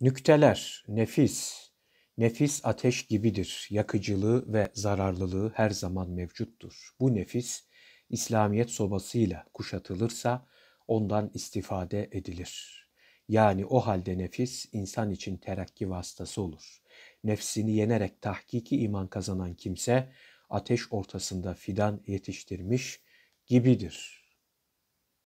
Nükteler, nefis, nefis ateş gibidir. Yakıcılığı ve zararlılığı her zaman mevcuttur. Bu nefis İslamiyet sobasıyla kuşatılırsa ondan istifade edilir. Yani o halde nefis insan için terakki vasıtası olur. Nefsini yenerek tahkiki iman kazanan kimse ateş ortasında fidan yetiştirmiş gibidir.''